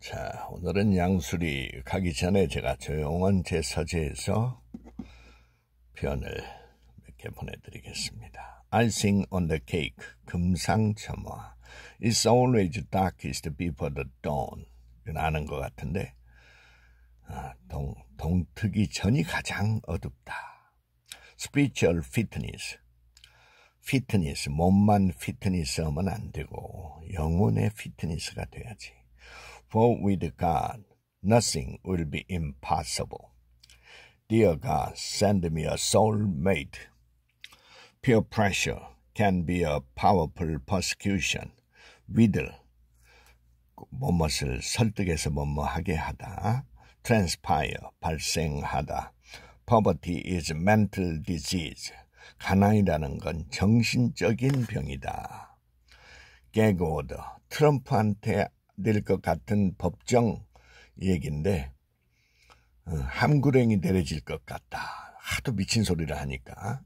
자, 오늘은 양수리 가기 전에 제가 조용한 제 서재에서 편을몇 개 보내드리겠습니다. Icing on the cake, 금상첨화. It's always darkest before the dawn. 이건 아는 것 같은데 아, 동, 동트기 전이 가장 어둡다. Spiritual fitness. 피트니스, 몸만 피트니스 하면 안 되고, 영혼의 피트니스가 돼야지. For with God, nothing will be impossible. Dear God, send me a soul mate. Peer pressure can be a powerful persecution. Riddle, 무엇을 설득해서 뭐뭐 하게 하다. transpire, 발생하다. Poverty is mental disease. 가난이라는 건 정신적인 병이다. 개고드, 트럼프한테 될것 같은 법정 얘기인데 어, 함구랭이 내려질 것 같다. 하도 미친 소리를 하니까.